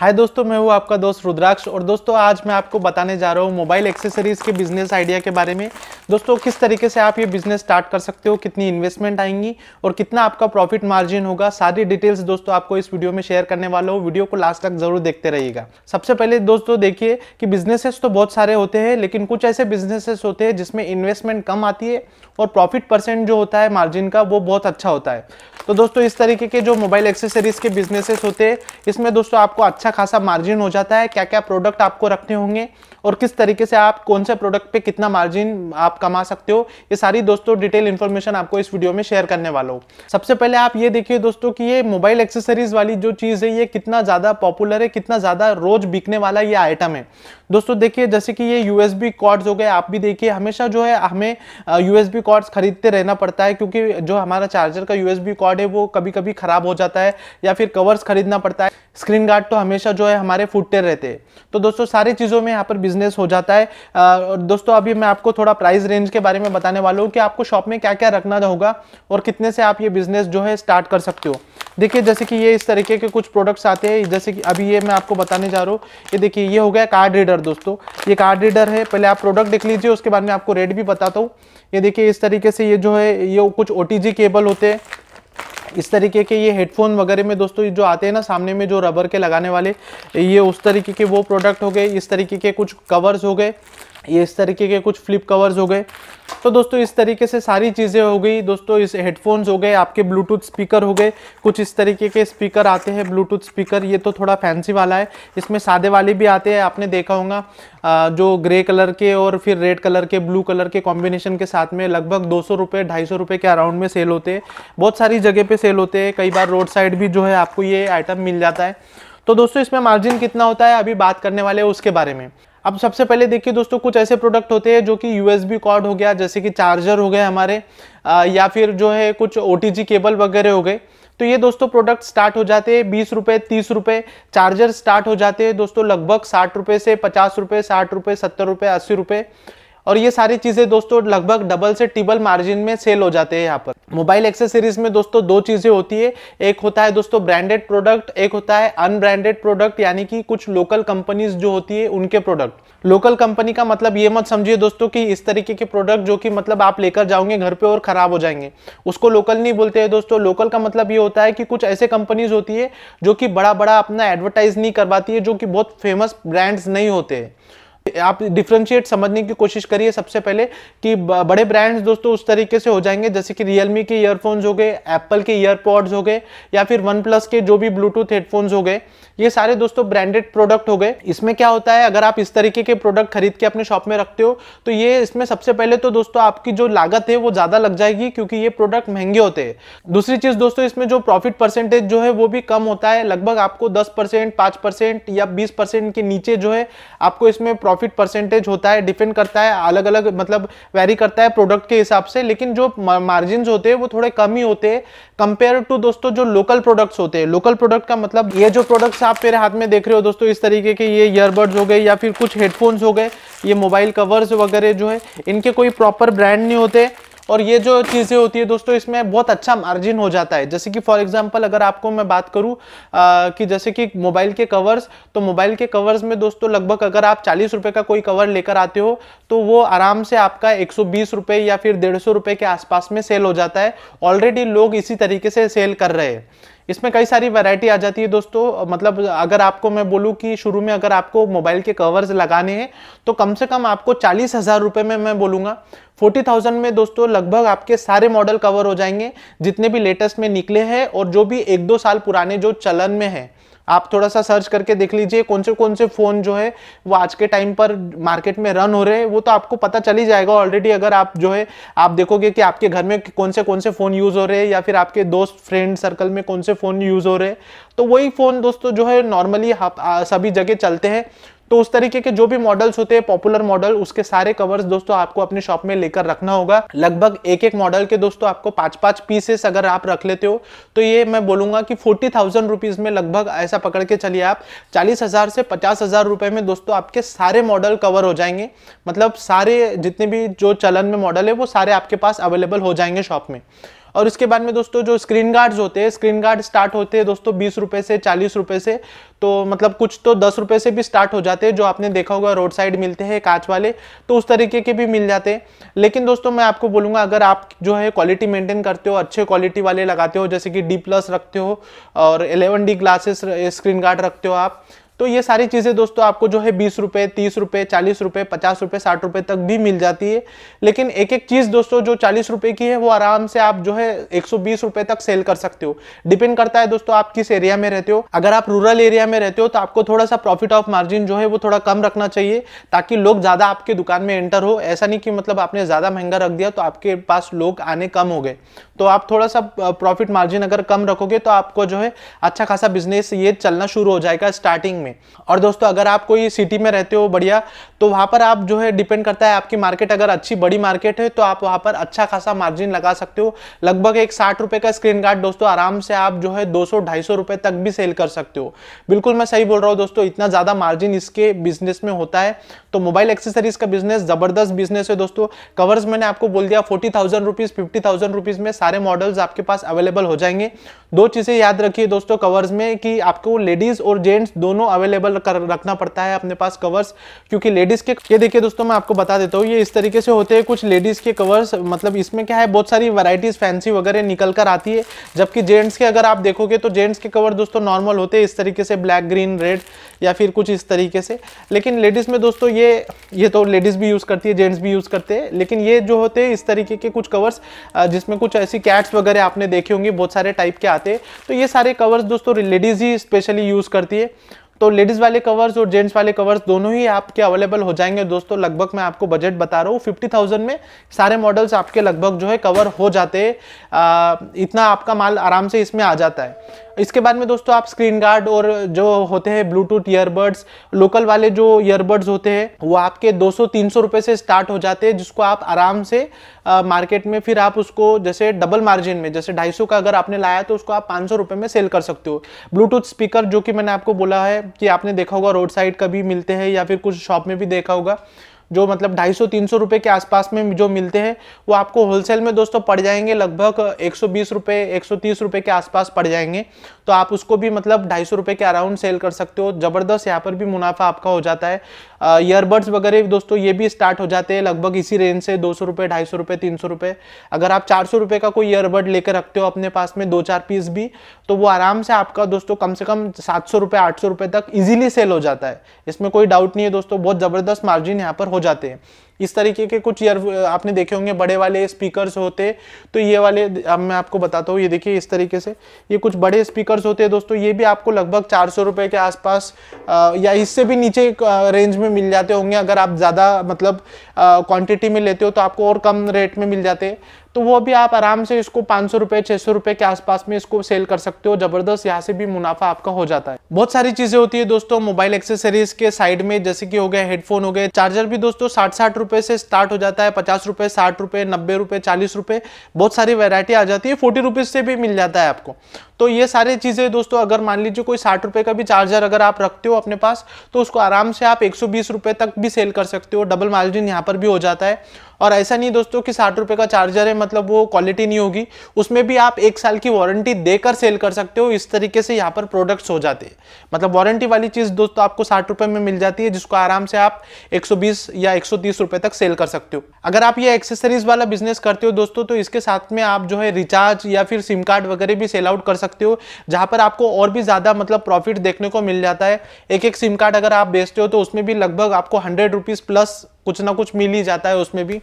हाय दोस्तों मैं हूँ आपका दोस्त रुद्राक्ष और दोस्तों आज मैं आपको बताने जा रहा हूँ मोबाइल एक्सेसरीज़ के बिजनेस आइडिया के बारे में दोस्तों किस तरीके से आप ये बिजनेस स्टार्ट कर सकते हो कितनी इन्वेस्टमेंट आएंगी और कितना आपका प्रॉफिट मार्जिन होगा सारी डिटेल्स दोस्तों आपको इस वीडियो में शेयर करने वाला हूँ वीडियो को लास्ट तक जरूर देखते रहिएगा सबसे पहले दोस्तों देखिए कि बिजनेसेस तो बहुत सारे होते हैं लेकिन कुछ ऐसे बिजनेसेस होते हैं जिसमें इन्वेस्टमेंट कम आती है और प्रॉफिट परसेंट जो होता है मार्जिन का वो बहुत अच्छा होता है तो दोस्तों इस तरीके के जो मोबाइल एक्सेसरीज के बिजनेसेस होते हैं इसमें दोस्तों आपको अच्छा अच्छा खासा मार्जिन हो जाता है क्या क्या प्रोडक्ट आपको रखने होंगे और किस तरीके से आप कौन से प्रोडक्ट पे कितना मार्जिन आप कमा सकते हो ये सारी दोस्तों डिटेल इन्फॉर्मेशन आपको इस वीडियो में शेयर करने वाला हूँ सबसे पहले आप ये देखिए दोस्तों कि ये मोबाइल एक्सेसरीज वाली जो चीज़ है ये कितना ज़्यादा पॉपुलर है कितना ज़्यादा रोज बिकने वाला ये आइटम है दोस्तों देखिए जैसे कि ये यूएसबी कॉर्ड्स हो गए आप भी देखिए हमेशा जो है हमें यूएसबी कॉर्ड्स खरीदते रहना पड़ता है क्योंकि जो हमारा चार्जर का यूएसबी कॉर्ड है वो कभी कभी खराब हो जाता है या फिर कवर्स खरीदना पड़ता है स्क्रीन गार्ड तो हमेशा जो है हमारे फुटते रहते हैं तो दोस्तों सारी चीज़ों में यहाँ पर बिजनेस हो जाता है और दोस्तों अभी मैं आपको थोड़ा प्राइस रेंज के बारे में बताने वाला हूँ कि आपको शॉप में क्या क्या रखना होगा और कितने से आप ये बिजनेस जो है स्टार्ट कर सकते हो देखिए जैसे कि ये इस तरीके के कुछ प्रोडक्ट्स आते हैं जैसे कि अभी ये मैं आपको बताने जा रहा हूँ ये देखिए ये हो गया कार्ड रीडर रीडर दोस्तों ये कार्ड रीडर है पहले आप प्रोडक्ट देख लीजिए उसके बाद में आपको रेट भी बताता हूँ ये देखिए इस तरीके से ये जो है ये कुछ ओ केबल होते हैं इस तरीके के ये हेडफोन वगैरह में दोस्तों जो आते हैं ना सामने में जो रबर के लगाने वाले ये उस तरीके के वो प्रोडक्ट हो गए इस तरीके के कुछ कवर्स हो गए ये इस तरीके के कुछ फ्लिप कवर्स हो गए तो दोस्तों इस तरीके से सारी चीज़ें हो गई दोस्तों इस हेडफोन्स हो गए आपके ब्लूटूथ स्पीकर हो गए कुछ इस तरीके के स्पीकर आते हैं ब्लूटूथ स्पीकर ये तो थोड़ा फैंसी वाला है इसमें सादे वाले भी आते हैं आपने देखा होगा जो ग्रे कलर के और फिर रेड कलर के ब्लू कलर के कॉम्बिनेशन के साथ में लगभग दो सौ रुपये ढाई सौ रुपये के अराउंड में सेल होते हैं बहुत सारी जगह पर सेल होते हैं कई बार रोड साइड भी जो है आपको ये आइटम मिल जाता है तो दोस्तों इसमें मार्जिन कितना होता है अभी बात करने वाले हैं उसके बारे में अब सबसे पहले देखिए दोस्तों कुछ ऐसे प्रोडक्ट होते हैं जो कि यूएसबी कॉर्ड हो गया जैसे कि चार्जर हो गए हमारे आ, या फिर जो है कुछ ओ केबल वगैरह हो गए तो ये दोस्तों प्रोडक्ट स्टार्ट हो जाते हैं बीस रुपये तीस रुपये चार्जर स्टार्ट हो जाते हैं दोस्तों लगभग साठ रुपये से पचास रुपये साठ रुपये सत्तर रुपये अस्सी रुपये और ये सारी चीज़ें दोस्तों लगभग डबल से ट्रिपल मार्जिन में सेल हो जाते हैं यहाँ पर मोबाइल एक्सेसरीज में दोस्तों दो चीज़ें होती है एक होता है दोस्तों ब्रांडेड प्रोडक्ट एक होता है अनब्रांडेड प्रोडक्ट यानी कि कुछ लोकल कंपनीज जो होती है उनके प्रोडक्ट लोकल कंपनी का मतलब ये मत समझिए दोस्तों कि इस तरीके के प्रोडक्ट जो कि मतलब आप लेकर जाओगे घर पे और ख़राब हो जाएंगे उसको लोकल नहीं बोलते हैं दोस्तों लोकल का मतलब ये होता है कि कुछ ऐसे कंपनीज होती है जो कि बड़ा बड़ा अपना एडवर्टाइज नहीं करवाती है जो कि बहुत फेमस ब्रांड्स नहीं होते हैं आप डिफ्रेंशिएट समझने की कोशिश करिए सबसे पहले कि बड़े ब्रांड्स दोस्तों उस तरीके से हो जाएंगे जैसे कि रियलमी के ईयरफोन्स हो गए एप्पल के ईयरपॉड्स हो गए या फिर वन प्लस के जो भी ब्लूटूथ हेडफोन्स हो गए ये सारे दोस्तों ब्रांडेड प्रोडक्ट हो गए इसमें क्या होता है अगर आप इस तरीके के प्रोडक्ट खरीद के अपने शॉप में रखते हो तो ये इसमें सबसे पहले तो दोस्तों आपकी जो लागत है वो ज़्यादा लग जाएगी क्योंकि ये प्रोडक्ट महंगे होते हैं दूसरी चीज़ दोस्तों इसमें जो प्रॉफिट परसेंटेज जो है वो भी कम होता है लगभग आपको दस परसेंट या बीस के नीचे जो है आपको इसमें प्रॉफिट परसेंटेज होता है डिपेंड करता है अलग अलग मतलब वेरी करता है प्रोडक्ट के हिसाब से लेकिन जो मार्जिन होते हैं वो थोड़े कम ही होते हैं कंपेयर टू दोस्तों जो लोकल प्रोडक्ट्स होते हैं लोकल प्रोडक्ट का मतलब ये जो प्रोडक्ट्स आप मेरे हाथ में देख रहे हो दोस्तों इस तरीके के ये ईयरबड्स हो गए या फिर कुछ हेडफोन्स हो गए ये मोबाइल कवर्स वगैरह जो है इनके कोई प्रॉपर ब्रांड नहीं होते और ये जो चीज़ें होती है दोस्तों इसमें बहुत अच्छा मार्जिन हो जाता है जैसे कि फॉर एग्जाम्पल अगर आपको मैं बात करूँ कि जैसे कि मोबाइल के कवर्स तो मोबाइल के कवर्स में दोस्तों लगभग अगर आप चालीस रुपये का कोई कवर लेकर आते हो तो वो आराम से आपका एक रुपए या फिर डेढ़ सौ रुपए के आसपास में सेल हो जाता है ऑलरेडी लोग इसी तरीके से सेल कर रहे हैं इसमें कई सारी वैरायटी आ जाती है दोस्तों मतलब अगर आपको मैं बोलूँ कि शुरू में अगर आपको मोबाइल के कवर्स लगाने हैं तो कम से कम आपको चालीस हज़ार रुपये में मैं बोलूँगा फोर्टी थाउजेंड में दोस्तों लगभग आपके सारे मॉडल कवर हो जाएंगे जितने भी लेटेस्ट में निकले हैं और जो भी एक दो साल पुराने जो चलन में है आप थोड़ा सा सर्च करके देख लीजिए कौन से कौन से फोन जो है वो आज के टाइम पर मार्केट में रन हो रहे हैं वो तो आपको पता चल ही जाएगा ऑलरेडी अगर आप जो है आप देखोगे कि आपके घर में कौन से कौन से फोन यूज हो रहे हैं या फिर आपके दोस्त फ्रेंड सर्कल में कौन से फोन यूज हो रहे हैं तो वही फोन दोस्तों जो है नॉर्मली सभी जगह चलते हैं तो उस तरीके के जो भी मॉडल्स होते हैं पॉपुलर मॉडल उसके सारे कवर्स दोस्तों आपको अपने शॉप में लेकर रखना होगा लगभग एक एक मॉडल के दोस्तों आपको पांच पांच पीसेस अगर आप रख लेते हो तो ये मैं बोलूंगा कि फोर्टी थाउजेंड रुपीज में लगभग ऐसा पकड़ के चलिए आप चालीस हजार से पचास हजार रुपए में दोस्तों आपके सारे मॉडल कवर हो जाएंगे मतलब सारे जितने भी जो चलन में मॉडल है वो सारे आपके पास अवेलेबल हो जाएंगे शॉप में और उसके बाद में दोस्तों जो स्क्रीन गार्ड्स होते हैं स्क्रीन गार्ड स्टार्ट होते हैं दोस्तों बीस रुपये से चालीस रुपये से तो मतलब कुछ तो दस रुपये से भी स्टार्ट हो जाते हैं जो आपने देखा होगा रोड साइड मिलते हैं कांच वाले तो उस तरीके के भी मिल जाते हैं लेकिन दोस्तों मैं आपको बोलूँगा अगर आप जो है क्वालिटी मेंटेन करते हो अच्छे क्वालिटी वाले लगाते हो जैसे कि डी प्लस रखते हो और eleven D glasses screen guard रखते हो आप तो ये सारी चीज़ें दोस्तों आपको जो है बीस रुपये तीस रुपये चालीस रुपये पचास रुपये साठ रुपये तक भी मिल जाती है लेकिन एक एक चीज़ दोस्तों जो चालीस रुपये की है वो आराम से आप जो है एक सौ बीस रुपए तक सेल कर सकते हो डिपेंड करता है दोस्तों आप किस एरिया में रहते हो अगर आप रूरल एरिया में रहते हो तो आपको थोड़ा सा प्रॉफिट ऑफ मार्जिन जो है वो थोड़ा कम रखना चाहिए ताकि लोग ज़्यादा आपके दुकान में एंटर हो ऐसा नहीं कि मतलब आपने ज़्यादा महंगा रख दिया तो आपके पास लोग आने कम हो गए तो आप थोड़ा सा प्रॉफिट मार्जिन अगर कम रखोगे तो आपको जो है अच्छा खासा बिजनेस ये चलना शुरू हो जाएगा स्टार्टिंग में में और दोस्तों अगर आप कोई सिटी में रहते हो बढ़िया तो वहाँ पर आप जो है डिपेंड करता है आपकी मार्केट अगर अच्छी बड़ी मार्केट है तो आप वहाँ पर अच्छा खासा मार्जिन लगा सकते हो लगभग एक साठ रुपये का स्क्रीन गार्ड दोस्तों आराम से आप जो है दो सौ ढाई सौ तक भी सेल कर सकते हो बिल्कुल मैं सही बोल रहा हूँ दोस्तों इतना ज़्यादा मार्जिन इसके बिजनेस में होता है तो मोबाइल एक्सेसरीज का बिजनेस ज़बरदस्त बिजनेस है दोस्तों कवर्स मैंने आपको बोल दिया forty thousand rupees fifty thousand rupees में सारे मॉडल्स आपके पास अवेलेबल हो जाएंगे दो चीज़ें याद रखिए दोस्तों कवर्स में कि आपको लेडीज़ और जेंट्स दोनों अवेलेबल कर रखना पड़ता है अपने पास कवर्स क्योंकि लेडीज़ के ये देखिए दोस्तों मैं आपको बता देता हूँ ये इस तरीके से होते हैं कुछ लेडीज़ के कवर्स मतलब इसमें क्या है बहुत सारी वराइटीज़ फैंसी वगैरह निकल कर आती है जबकि जेंट्स के अगर आप देखोगे तो जेंट्स के कवर दोस्तों नॉर्मल होते हैं इस तरीके से ब्लैक ग्रीन रेड या फिर कुछ इस तरीके से लेकिन लेडीज़ में दोस्तों ये ये तो लेडीज़ भी यूज़ करती है जेंट्स भी यूज़ करते हैं लेकिन ये जो होते हैं इस तरीके के कुछ कवर्स जिसमें कुछ ऐसी कैट्स वगैरह आपने देखे होंगे बहुत सारे टाइप के आते हैं तो ये सारे कवर्स दोस्तों लेडीज़ ही स्पेशली यूज़ करती है तो लेडीज वाले कवर्स और जेंट्स वाले कवर्स दोनों ही आपके अवेलेबल हो जाएंगे दोस्तों लगभग मैं आपको बजट बता रहा हूँ फिफ्टी थाउजेंड में सारे मॉडल्स आपके लगभग जो है कवर हो जाते हैं इतना आपका माल आराम से इसमें आ जाता है इसके बाद में दोस्तों आप स्क्रीन गार्ड और जो होते हैं ब्लूटूथ ईयरबड्स लोकल वाले जो ईयरबड्स होते हैं वो आपके 200-300 रुपए से स्टार्ट हो जाते हैं जिसको आप आराम से आ, मार्केट में फिर आप उसको जैसे डबल मार्जिन में जैसे 250 का अगर आपने लाया तो उसको आप पाँच रुपए में सेल कर सकते हो ब्लूटूथ स्पीकर जो कि मैंने आपको बोला है कि आपने देखा होगा रोड साइड कभी मिलते हैं या फिर कुछ शॉप में भी देखा होगा जो मतलब 250-300 रुपए के आसपास में जो मिलते हैं वो आपको होलसेल में दोस्तों पड़ जाएंगे लगभग 120 रुपए 130 रुपए के आसपास पड़ जाएंगे तो आप उसको भी मतलब ढाई सौ के अराउंड सेल कर सकते हो ज़बरदस्त यहाँ पर भी मुनाफा आपका हो जाता है ईयरबड्स वगैरह दोस्तों ये भी स्टार्ट हो जाते हैं लगभग इसी रेंज से दो सौ रुपये ढाई सौ रुपये तीन सौ रुपये अगर आप चार सौ रुपये का कोई ईयरबड लेकर रखते हो अपने पास में दो चार पीस भी तो वो आराम से आपका दोस्तों कम से कम सात सौ रुपये आठ सौ रुपये तक ईजिली सेल हो जाता है इसमें कोई डाउट नहीं है दोस्तों बहुत ज़बरदस्त मार्जिन यहाँ पर हो जाते हैं इस तरीके के कुछ ईयर आपने देखे होंगे बड़े वाले स्पीकर्स होते तो ये वाले अब मैं आपको बताता हूँ ये देखिए इस तरीके से ये कुछ बड़े स्पीकर्स होते हैं दोस्तों ये भी आपको लगभग चार सौ के आसपास या इससे भी नीचे रेंज में मिल जाते होंगे अगर आप ज़्यादा मतलब क्वान्टिटी में लेते हो तो आपको और कम रेट में मिल जाते हैं तो वो भी आप आराम से इसको पाँच सौ रुपये छः सौ रुपये के आसपास में इसको सेल कर सकते हो जबरदस्त यहाँ से भी मुनाफा आपका हो जाता है बहुत सारी चीजें होती है दोस्तों मोबाइल एक्सेसरीज के साइड में जैसे कि हो गए हेडफोन हो गए चार्जर भी दोस्तों साठ साठ रुपए से स्टार्ट हो जाता है पचास रुपए साठ रुपए नब्बे रुपए चालीस रुपए बहुत सारी वेरायटी आ जाती है फोर्टी रुपीज से भी मिल जाता है आपको तो ये सारी चीज़ें दोस्तों अगर मान लीजिए कोई साठ रुपये का भी चार्जर अगर आप रखते हो अपने पास तो उसको आराम से आप एक रुपए तक भी सेल कर सकते हो डबल मार्जिन यहाँ पर भी हो जाता है और ऐसा नहीं दोस्तों कि साठ रुपये का चार्जर है मतलब वो क्वालिटी नहीं होगी उसमें भी आप एक साल की वारंटी देकर सेल कर सकते हो इस तरीके से यहाँ पर प्रोडक्ट्स हो जाते हैं मतलब वारंटी वाली चीज़ दोस्तों आपको साठ रुपये में मिल जाती है जिसको आराम से आप 120 या 130 रुपए तक सेल कर सकते हो अगर आप ये एक्सेसरीज वाला बिजनेस करते हो दोस्तों तो इसके साथ में आप जो है रिचार्ज या फिर सिम कार्ड वगैरह भी सेल आउट कर सकते सकते हो जहां पर आपको और भी ज्यादा मतलब प्रॉफिट देखने को मिल जाता है एक एक सिम कार्ड अगर आप बेचते हो तो उसमें भी लगभग आपको हंड्रेड रुपीज प्लस कुछ ना कुछ मिल ही जाता है उसमें भी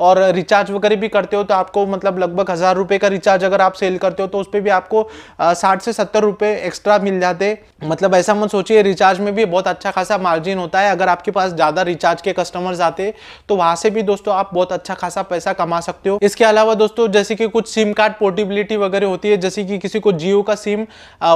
और रिचार्ज वगैरह भी करते हो तो आपको मतलब लगभग हज़ार रुपये का रिचार्ज अगर आप सेल करते हो तो उस पर भी आपको साठ से सत्तर रुपये एक्स्ट्रा मिल जाते मतलब ऐसा मत सोचिए रिचार्ज में भी बहुत अच्छा खासा मार्जिन होता है अगर आपके पास ज़्यादा रिचार्ज के कस्टमर्स आते तो वहाँ से भी दोस्तों आप बहुत अच्छा खासा पैसा कमा सकते हो इसके अलावा दोस्तों जैसे कि कुछ सिम कार्ड पोर्टेबिलिटी वगैरह होती है जैसे कि किसी को जियो का सिम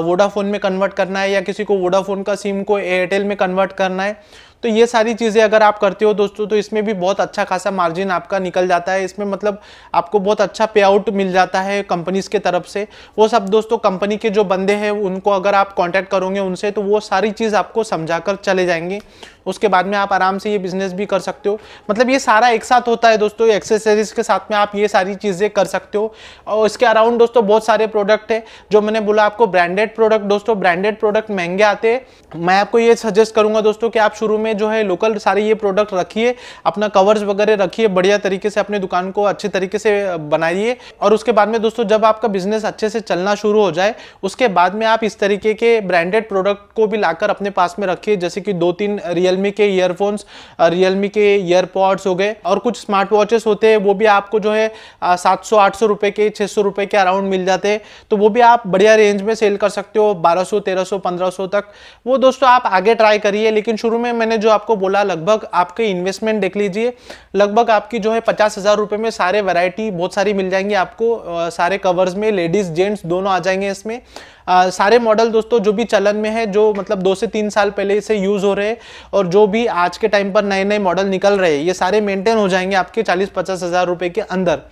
वोडाफोन में कन्वर्ट करना है या किसी को वोडाफोन का सिम को एयरटेल में कन्वर्ट करना है तो ये सारी चीज़ें अगर आप करते हो दोस्तों तो इसमें भी बहुत अच्छा खासा मार्जिन आपका निकल जाता है इसमें मतलब आपको बहुत अच्छा पे आउट मिल जाता है कंपनीज़ के तरफ से वो सब दोस्तों कंपनी के जो बंदे हैं उनको अगर आप कॉन्टैक्ट करोगे उनसे तो वो सारी चीज़ आपको समझा चले जाएंगे उसके बाद में आप आराम से ये बिजनेस भी कर सकते हो मतलब ये सारा एक साथ होता है दोस्तों एक्सेसरीज के साथ में आप ये सारी चीज़ें कर सकते हो और इसके अराउंड दोस्तों बहुत सारे प्रोडक्ट है जो मैंने बोला आपको ब्रांडेड प्रोडक्ट दोस्तों ब्रांडेड प्रोडक्ट महंगे आते हैं मैं आपको ये सजेस्ट करूंगा दोस्तों कि आप शुरू में जो है लोकल सारे ये प्रोडक्ट रखिए अपना कवर्स वगैरह रखिए बढ़िया तरीके से अपने दुकान को अच्छे तरीके से बनाइए और उसके बाद में दोस्तों जब आपका बिजनेस अच्छे से चलना शुरू हो जाए उसके बाद में आप इस तरीके के ब्रांडेड प्रोडक्ट को भी लाकर अपने पास में रखिए जैसे कि दो तीन रियल रियलमी के ईयरफोन्स रियलमी के ईयरपॉड्स हो गए और कुछ स्मार्ट वॉचेस होते हैं वो भी आपको जो है सात सौ आठ सौ रुपये के छः सौ रुपये के अराउंड मिल जाते हैं तो वो भी आप बढ़िया रेंज में सेल कर सकते हो बारह सौ तेरह सौ पंद्रह सौ तक वो दोस्तों आप आगे ट्राई करिए लेकिन शुरू में मैंने जो आपको बोला लगभग आपके इन्वेस्टमेंट देख लीजिए लगभग आपकी जो है पचास हज़ार रुपये में सारे वैरायटी बहुत सारी मिल जाएंगी आपको सारे कवर्स में लेडीज़ जेंट्स दोनों आ जाएंगे इसमें आ, सारे मॉडल दोस्तों जो भी चलन में है जो मतलब दो से तीन साल पहले से यूज़ हो रहे हैं और जो भी आज के टाइम पर नए नए मॉडल निकल रहे हैं ये सारे मेंटेन हो जाएंगे आपके चालीस पचास हज़ार रुपये के अंदर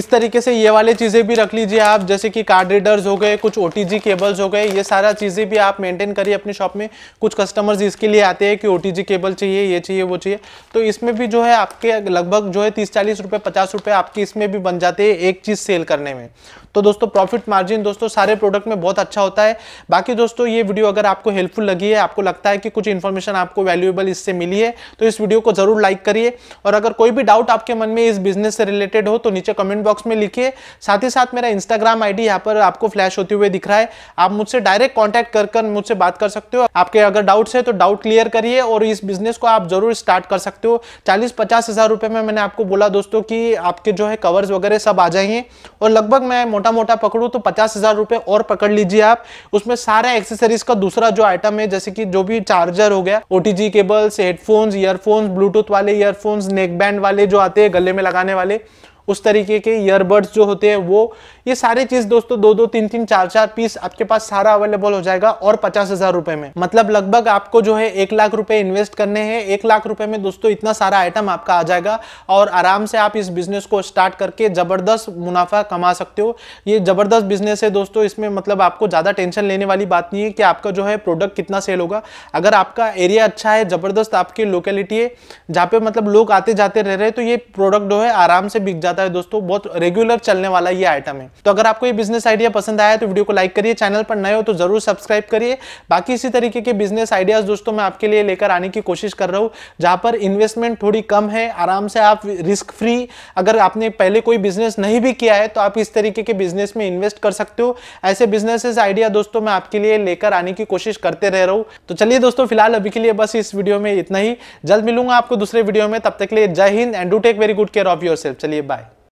इस तरीके से ये वाले चीज़ें भी रख लीजिए आप जैसे कि कार्ड रीडर्स हो गए कुछ ओ केबल्स हो गए ये सारा चीज़ें भी आप मेंटेन करिए अपने शॉप में कुछ कस्टमर्स इसके लिए आते हैं कि ओ केबल चाहिए ये चाहिए वो चाहिए तो इसमें भी जो है आपके लगभग जो है तीस चालीस रुपये पचास रुपये आपके इसमें भी बन जाते हैं एक चीज़ सेल करने में तो दोस्तों प्रॉफिट मार्जिन दोस्तों सारे प्रोडक्ट में बहुत अच्छा अच्छा होता है बाकी दोस्तों ये वीडियो अगर आपको हेल्पफुल लगी है आपको लगता है कि कुछ इन्फॉर्मेशन आपको वैल्यूएबल इससे मिली है तो इस वीडियो को जरूर लाइक करिए और अगर कोई भी डाउट आपके मन में इस बिजनेस से रिलेटेड हो तो नीचे कमेंट बॉक्स में लिखिए साथ ही साथ मेरा इंस्टाग्राम आईडी यहाँ पर आपको फ्लैश होते हुए दिख रहा है आप मुझसे डायरेक्ट कॉन्टैक्ट कर कर मुझसे बात कर सकते हो आपके अगर डाउट्स है तो डाउट क्लियर करिए और इस बिजनेस को आप जरूर स्टार्ट कर सकते हो चालीस पचास हजार रुपये में मैंने आपको बोला दोस्तों कि आपके जो है कवर्स वगैरह सब आ जाएंगे और लगभग मैं मोटा मोटा पकड़ू तो पचास हजार रुपये और पकड़ लीजिए आप आप उसमें सारा एक्सेसरीज का दूसरा जो आइटम है जैसे कि जो भी चार्जर हो गया OTG cables headphones earphones Bluetooth वाले ईयरफोन्स नेकबैंड वाले जो आते हैं गले में लगाने वाले उस तरीके के ईयरबड्स जो होते हैं वो ये सारी चीज दोस्तों दो दो तीन तीन चार चार पीस आपके पास सारा अवेलेबल हो जाएगा और पचास हजार रुपए में मतलब लगभग आपको जो है एक लाख रुपए इन्वेस्ट करने हैं एक लाख रुपए में दोस्तों इतना सारा आइटम आपका आ जाएगा और आराम से आप इस बिजनेस को स्टार्ट करके जबरदस्त मुनाफा कमा सकते हो ये जबरदस्त बिजनेस है दोस्तों इसमें मतलब आपको ज्यादा टेंशन लेने वाली बात नहीं है कि आपका जो है प्रोडक्ट कितना सेल होगा अगर आपका एरिया अच्छा है जबरदस्त आपकी लोकेलिटी है जहाँ पे मतलब लोग आते जाते रह रहे तो ये प्रोडक्ट जो है आराम से बिक जाता जाता है दोस्तों बहुत रेगुलर चलने वाला ये आइटम है तो अगर आपको ये बिजनेस आइडिया पसंद आया तो वीडियो को लाइक करिए चैनल पर नए हो तो जरूर सब्सक्राइब करिए बाकी इसी तरीके के बिजनेस आइडियाज दोस्तों मैं आपके लिए लेकर आने की कोशिश कर रहा हूँ जहां पर इन्वेस्टमेंट थोड़ी कम है आराम से आप रिस्क फ्री अगर आपने पहले कोई बिजनेस नहीं भी किया है तो आप इस तरीके के बिजनेस में इन्वेस्ट कर सकते हो ऐसे बिजनेसेस आइडिया दोस्तों मैं आपके लिए लेकर आने की कोशिश करते रह रहा हूँ तो चलिए दोस्तों फिलहाल अभी के लिए बस इस वीडियो में इतना ही जल्द मिलूंगा आपको दूसरे वीडियो में तब तक के लिए Jai Hind and do take very good care of yourself चलिए बाय